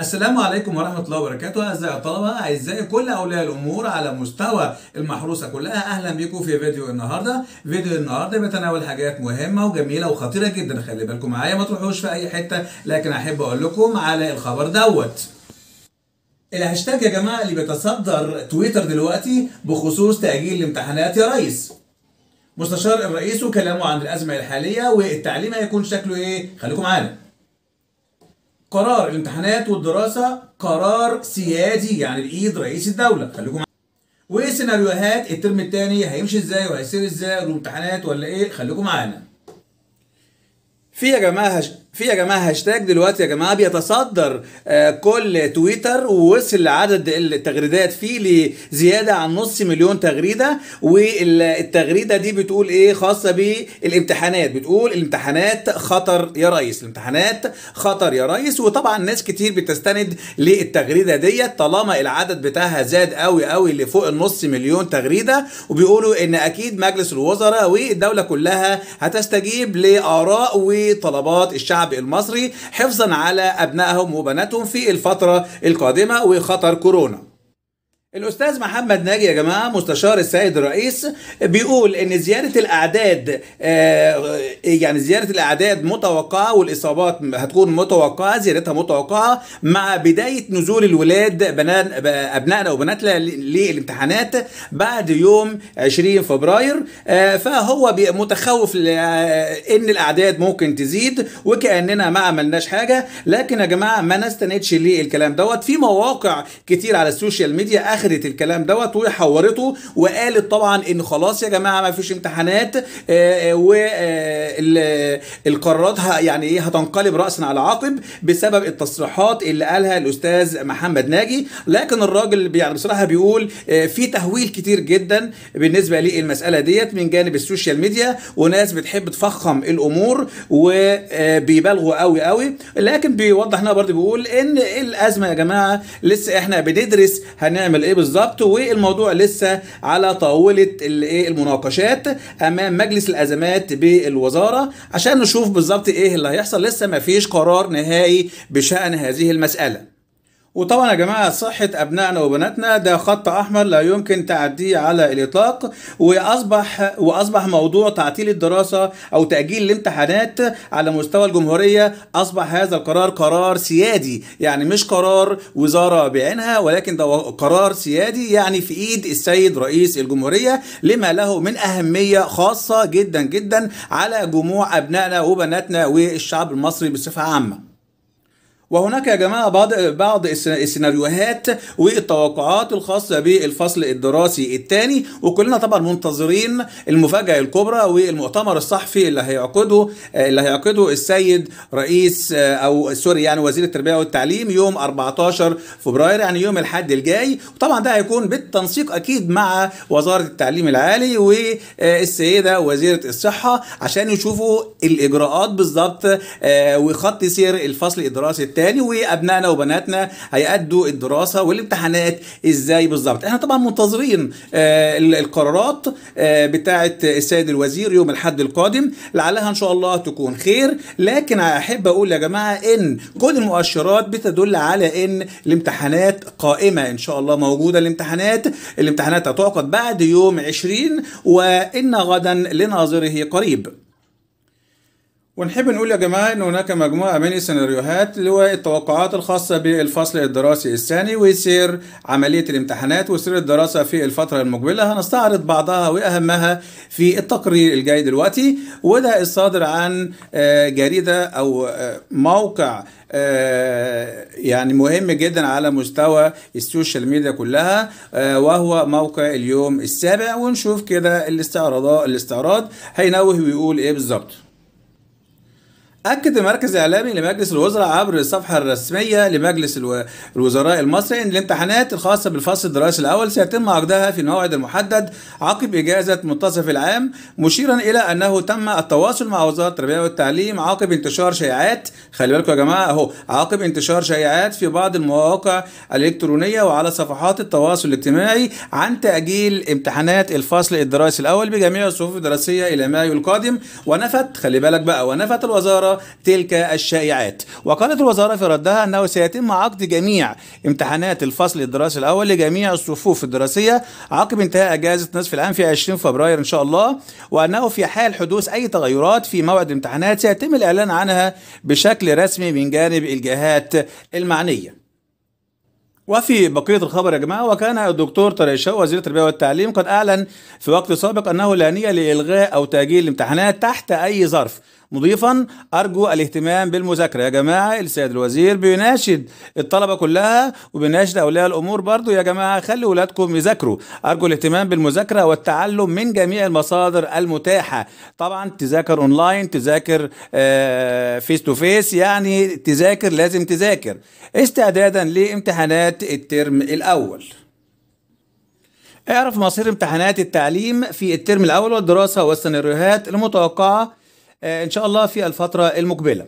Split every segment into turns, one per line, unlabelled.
السلام عليكم ورحمة الله وبركاته أعزائي الطلبة أعزائي كل أولياء الأمور على مستوى المحروسة كلها أهلا بكم في فيديو النهاردة فيديو النهاردة بيتناول حاجات مهمة وجميلة وخطيرة جدا خلي بالكم معايا ما تروحوش في أي حتة لكن أحب أقول لكم على الخبر دوت الهاشتاج يا جماعة اللي بيتصدر تويتر دلوقتي بخصوص تأجيل الامتحانات يا ريس مستشار الرئيس وكلامه عن الأزمة الحالية والتعليم هيكون شكله إيه خليكم معانا قرار الامتحانات والدراسة قرار سيادي يعني بإيد رئيس الدولة خليكم وايه سيناريوهات الترم الثاني هيمشي ازاي وهيصير ازاي والامتحانات ولا ايه خليكم معانا في يا جماعه في يا جماعه هاشتاج دلوقتي يا جماعه بيتصدر آه، كل تويتر ووصل عدد التغريدات فيه لزياده عن نص مليون تغريده والتغريده دي بتقول ايه خاصه بالامتحانات بتقول الامتحانات خطر يا ريس الامتحانات خطر يا ريس وطبعا ناس كتير بتستند للتغريده ديت طالما العدد بتاعها زاد قوي قوي لفوق النص مليون تغريده وبيقولوا ان اكيد مجلس الوزراء والدوله كلها هتستجيب لاراء وطلبات الشعب الشعب المصري حفظا على أبنائهم وبناتهم في الفترة القادمة وخطر كورونا الاستاذ محمد ناجي يا جماعه مستشار السيد الرئيس بيقول ان زياده الاعداد آه، آه، يعني زياده الاعداد متوقعه والاصابات هتكون متوقعه زيادتها متوقعه مع بدايه نزول الولاد بنان ابنائنا وبناتنا للامتحانات بعد يوم 20 فبراير آه، فهو متخوف ان الاعداد ممكن تزيد وكاننا ما عملناش حاجه لكن يا جماعه ما نستندش للكلام دوت في مواقع كتير على السوشيال ميديا اخدت الكلام دوت وحورته وقالت طبعا ان خلاص يا جماعه ما فيش امتحانات آه، آه، القرارات يعني ايه هتنقلب راسا على عقب بسبب التصريحات اللي قالها الاستاذ محمد ناجي لكن الراجل يعني بصراحه بيقول آه، في تهويل كتير جدا بالنسبه للمساله ديت من جانب السوشيال ميديا وناس بتحب تفخم الامور وبيبالغوا آه، قوي قوي لكن بيوضح هنا برضه بيقول ان الازمه يا جماعه لسه احنا بندرس هنعمل ايه بالظبط والموضوع لسه على طاوله إيه المناقشات امام مجلس الازمات بالوزاره عشان عشان نشوف بالظبط ايه اللي هيحصل لسه ما فيش قرار نهائي بشأن هذه المسألة وطبعا يا جماعه صحه ابنائنا وبناتنا ده خط احمر لا يمكن تعديه على الاطلاق واصبح واصبح موضوع تعطيل الدراسه او تاجيل الامتحانات على مستوى الجمهوريه اصبح هذا القرار قرار سيادي يعني مش قرار وزاره بعينها ولكن ده قرار سيادي يعني في ايد السيد رئيس الجمهوريه لما له من اهميه خاصه جدا جدا على جموع ابنائنا وبناتنا والشعب المصري بصفه عامه وهناك يا جماعة بعض بعض السيناريوهات والتوقعات الخاصة بالفصل الدراسي الثاني وكلنا طبعا منتظرين المفاجأة الكبرى والمؤتمر الصحفي اللي هيعقده اللي هيعقده السيد رئيس أو سوري يعني وزير التربية والتعليم يوم 14 فبراير يعني يوم الحد الجاي وطبعا ده هيكون بالتنسيق أكيد مع وزارة التعليم العالي والسيدة وزيرة الصحة عشان يشوفوا الإجراءات بالظبط آه، وخط سير الفصل الدراسي بالتالي وابنائنا وبناتنا هيأدوا الدراسه والامتحانات ازاي بالظبط احنا طبعا منتظرين آه، القرارات آه، بتاعه السيد الوزير يوم الاحد القادم لعلها ان شاء الله تكون خير لكن احب اقول يا جماعه ان كل المؤشرات بتدل على ان الامتحانات قائمه ان شاء الله موجوده الامتحانات الامتحانات هتعقد بعد يوم 20 وان غدا لناظره قريب ونحب نقول يا جماعة إن هناك مجموعة من السيناريوهات اللي هو التوقعات الخاصة بالفصل الدراسي الثاني وسير عملية الامتحانات وسير الدراسة في الفترة المقبلة هنستعرض بعضها وأهمها في التقرير الجاي دلوقتي وده الصادر عن آه، جريدة أو آه، موقع آه، يعني مهم جدا على مستوى السوشيال ميديا كلها وهو موقع اليوم السابع ونشوف كده الاستعراض الاستعراض هينوه ويقول ايه بالظبط أكد المركز الإعلامي لمجلس الوزراء عبر الصفحة الرسمية لمجلس الوزراء المصري أن الامتحانات الخاصة بالفصل الدراسي الأول سيتم عقدها في الموعد المحدد عقب إجازة منتصف العام مشيرا إلى أنه تم التواصل مع وزارة التربية والتعليم عقب انتشار شائعات خلي بالكم يا جماعة أهو عقب انتشار شائعات في بعض المواقع الإلكترونية وعلى صفحات التواصل الاجتماعي عن تأجيل امتحانات الفصل الدراسي الأول بجميع الصفوف الدراسية إلى مايو القادم ونفت خلي بالك بقى ونفت الوزارة تلك الشائعات وقالت الوزارة في ردها أنه سيتم عقد جميع امتحانات الفصل الدراسي الأول لجميع الصفوف الدراسية عقب انتهاء أجازة نصف العام في 20 فبراير إن شاء الله وأنه في حال حدوث أي تغيرات في موعد الامتحانات سيتم الإعلان عنها بشكل رسمي من جانب الجهات المعنيه وفي بقية الخبر يا جماعة وكان الدكتور طريشة وزير التربية والتعليم قد أعلن في وقت سابق أنه لا نية لإلغاء أو تأجيل الامتحانات تحت أي ظرف مضيفا أرجو الاهتمام بالمذاكرة يا جماعة السيد الوزير بيناشد الطلبة كلها وبيناشد أولياء الأمور برضو يا جماعة خلي ولادكم يذاكروا أرجو الاهتمام بالمذاكرة والتعلم من جميع المصادر المتاحة طبعا تذاكر أونلاين تذاكر فيس تو فيس يعني تذاكر لازم تذاكر استعدادا لامتحانات الترم الأول اعرف مصير امتحانات التعليم في الترم الأول والدراسة والسيناريوهات المتوقعة آه، ان شاء الله في الفتره المقبله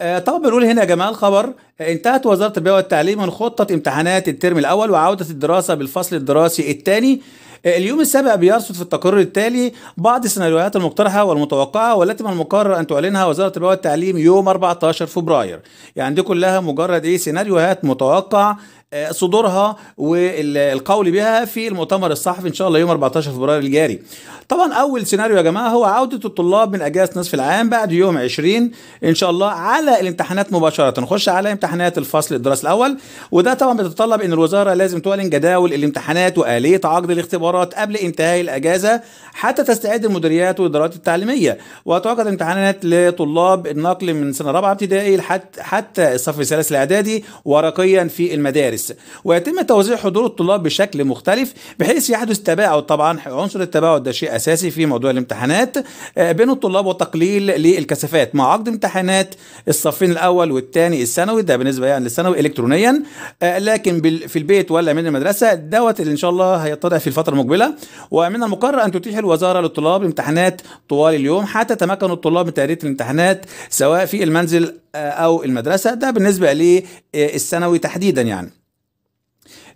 آه، طبعا بنقول هنا يا جماعه الخبر آه، انتهت وزاره التربيه والتعليم من خطه امتحانات الترم الاول وعوده الدراسه بالفصل الدراسي الثاني اليوم السابع بيرصد في التقرير التالي بعض السيناريوهات المقترحه والمتوقعه والتي من المقرر ان تعلنها وزاره التربيه والتعليم يوم 14 فبراير يعني دي كلها مجرد ايه سيناريوهات متوقع آه، صدورها والقول بها في المؤتمر الصحفي ان شاء الله يوم 14 فبراير الجاري. طبعا اول سيناريو يا جماعه هو عوده الطلاب من اجازه نصف العام بعد يوم 20 ان شاء الله على الامتحانات مباشره، نخش على امتحانات الفصل الدراسي الاول وده طبعا بيتطلب ان الوزاره لازم تعلن جداول الامتحانات واليه عقد الاختبارات قبل انتهاء الاجازه حتى تستعد المديريات والادارات التعليميه وتعقد امتحانات لطلاب النقل من سنه رابعه ابتدائي حتى الصف الثالث الاعدادي ورقيا في المدارس. التدريس ويتم توزيع حضور الطلاب بشكل مختلف بحيث يحدث تباعد طبعا عنصر التباعد ده شيء اساسي في موضوع الامتحانات آه، بين الطلاب وتقليل للكثافات مع عقد امتحانات الصفين الاول والثاني الثانوي ده بالنسبه يعني للثانوي الكترونيا آه، لكن في البيت ولا من المدرسه دوت اللي ان شاء الله هيتضح في الفتره المقبله ومن المقرر ان تتيح الوزاره للطلاب الامتحانات طوال اليوم حتى تمكن الطلاب من تأدية الامتحانات سواء في المنزل آه، او المدرسه ده بالنسبه للثانوي تحديدا يعني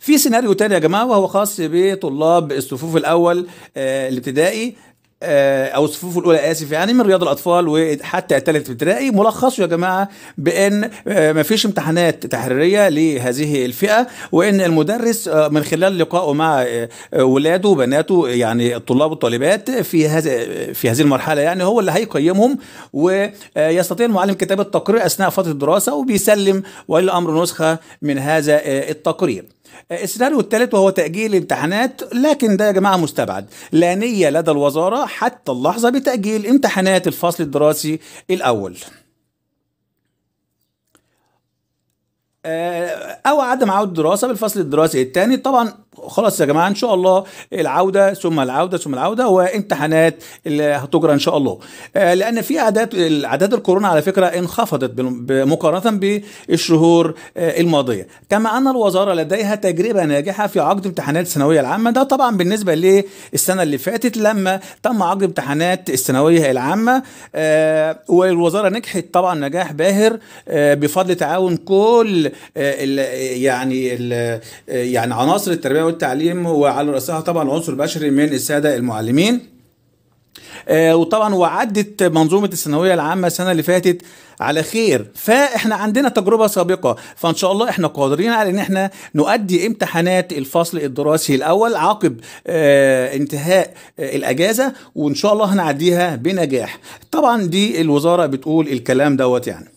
في سيناريو تاني يا جماعه وهو خاص بطلاب الصفوف الاول آه الابتدائي آه او الصفوف الاولى اسف يعني من رياض الاطفال وحتى الثالث ابتدائي ملخصه يا جماعه بان آه فيش امتحانات تحريريه لهذه الفئه وان المدرس آه من خلال لقائه مع آه، ولاده وبناته يعني الطلاب والطالبات في هذا في هذه المرحله يعني هو اللي هيقيمهم ويستطيع آه، المعلم كتابه التقرير اثناء فتره الدراسه وبيسلم ولي الامر نسخه من هذا آه، التقرير السيناريو الثالث وهو تأجيل الامتحانات لكن ده يا جماعة مستبعد لا نية لدى الوزارة حتى اللحظة بتأجيل امتحانات الفصل الدراسي الأول آه، أو عدم عودة الدراسة بالفصل الدراسي الثاني طبعا خلاص يا جماعه ان شاء الله العوده ثم العوده ثم العوده وامتحانات اللي هتجرى ان شاء الله آه، لان في اعداد اعداد الكورونا على فكره انخفضت مقارنه بالشهور آه، الماضيه كما ان الوزاره لديها تجربه ناجحه في عقد امتحانات الثانويه العامه ده طبعا بالنسبه للسنه اللي فاتت لما تم عقد امتحانات الثانويه العامه آه، والوزاره نجحت طبعا نجاح باهر بفضل تعاون كل يعني يعني عناصر التربيه والتعليم وعلى رأسها طبعا عنصر بشري من السادة المعلمين آه، وطبعا وعدت منظومه الثانويه العامه السنه اللي فاتت على خير فاحنا عندنا تجربه سابقه فان شاء الله احنا قادرين على ان احنا نؤدي امتحانات الفصل الدراسي الاول عقب اه انتهاء اه الاجازه وان شاء الله هنعديها بنجاح طبعا دي الوزاره بتقول الكلام دوت يعني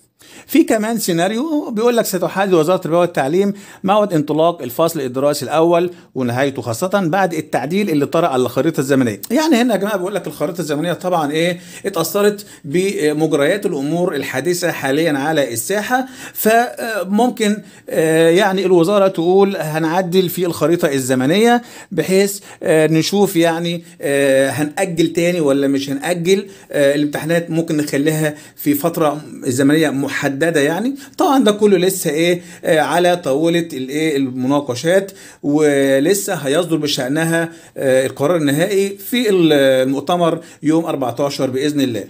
في كمان سيناريو بيقول لك ستحدد وزاره التربيه والتعليم موعد انطلاق الفصل الدراسي الاول ونهايته خاصه بعد التعديل اللي طرأ على الخريطه الزمنيه يعني هنا يا جماعه بيقول لك الخريطه الزمنيه طبعا ايه اتاثرت بمجريات الامور الحادثه حاليا على الساحه فممكن آه، يعني الوزاره تقول هنعدل في الخريطه الزمنيه بحيث آه، نشوف يعني آه، هنأجل تاني ولا مش هنأجل الامتحانات ممكن نخليها في فتره زمنيه محدده محدده يعني طبعا ده كله لسه ايه آه، على طاوله الايه المناقشات ولسه هيصدر بشانها آه، القرار النهائي في المؤتمر يوم 14 باذن الله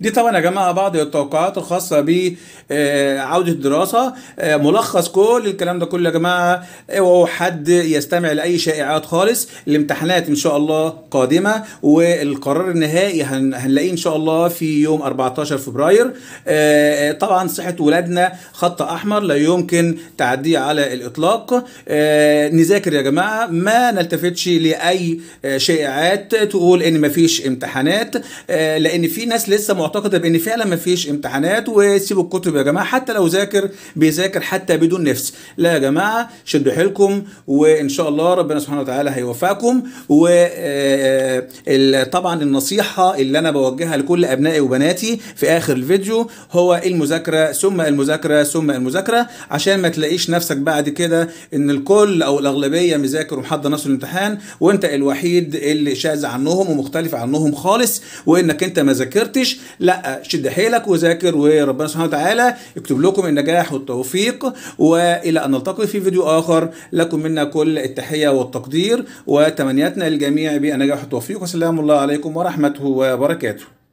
دي طبعا يا جماعه بعض التوقعات الخاصه بعوده آه، الدراسه آه، ملخص كل الكلام ده كله يا جماعه اوعوا إيه، حد يستمع لاي شائعات خالص الامتحانات ان شاء الله قادمه والقرار النهائي هنلاقيه ان شاء الله في يوم 14 فبراير آه، طبعا صحه ولادنا خط احمر لا يمكن تعديه على الاطلاق نذاكر يا جماعه ما نلتفتش لاي شائعات تقول ان مفيش امتحانات لان في ناس لسه معتقده بان فعلا ما فيش امتحانات وسيبوا الكتب يا جماعه حتى لو ذاكر بيذاكر حتى بدون نفس لا يا جماعه شدوا حيلكم وان شاء الله ربنا سبحانه وتعالى هيوفقكم وطبعا آه، آه، النصيحه اللي انا بوجهها لكل ابنائي وبناتي في اخر الفيديو هو المذاكره ثم المذاكره ثم المذاكره عشان ما تلاقيش نفسك بعد كده ان الكل او الاغلبيه مذاكر ومحضر نفسه الامتحان وانت الوحيد اللي شاذ عنهم ومختلف عنهم خالص وانك انت ما ذاكرتش لا شد حيلك وذاكر وربنا سبحانه وتعالى يكتب لكم النجاح والتوفيق والى ان نلتقي في فيديو اخر لكم منا كل التحيه والتقدير وتمنياتنا للجميع بالنجاح والتوفيق وسلام الله عليكم ورحمته وبركاته